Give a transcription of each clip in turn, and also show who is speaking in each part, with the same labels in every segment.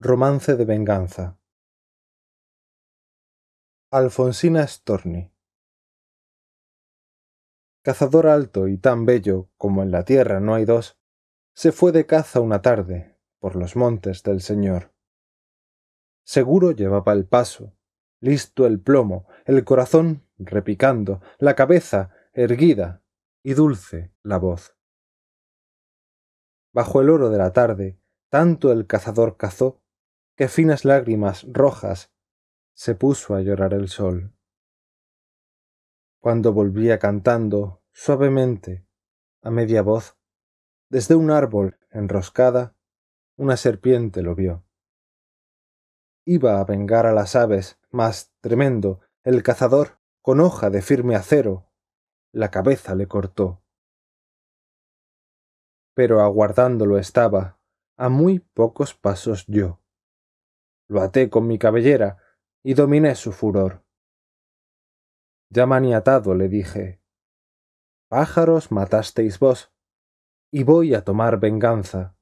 Speaker 1: Romance de venganza.
Speaker 2: Alfonsina Storni. Cazador alto y tan bello como en la tierra no hay dos, se fue de caza una tarde por los montes del Señor. Seguro llevaba el paso, listo el plomo, el corazón repicando, la cabeza erguida y dulce la voz. Bajo el oro de la tarde, tanto el cazador cazó qué finas lágrimas rojas se puso a llorar el sol. Cuando volvía cantando, suavemente, a media voz, desde un árbol enroscada, una serpiente lo vio. Iba a vengar a las aves, mas tremendo, el cazador, con hoja de firme acero, la cabeza le cortó. Pero aguardándolo estaba, a muy pocos pasos yo lo até con mi cabellera y dominé su furor. Ya maniatado le dije Pájaros matasteis vos, y voy a tomar venganza,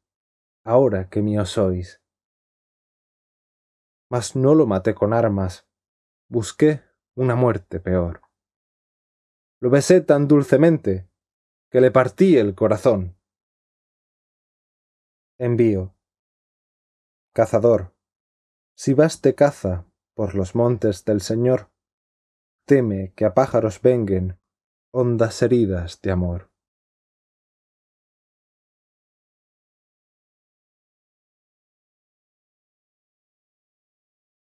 Speaker 2: ahora que mío sois. Mas no lo maté con armas, busqué una muerte peor. Lo besé tan dulcemente que le partí el corazón. Envío. Cazador, si vas de caza por los montes del Señor, teme que a pájaros vengan hondas heridas de amor.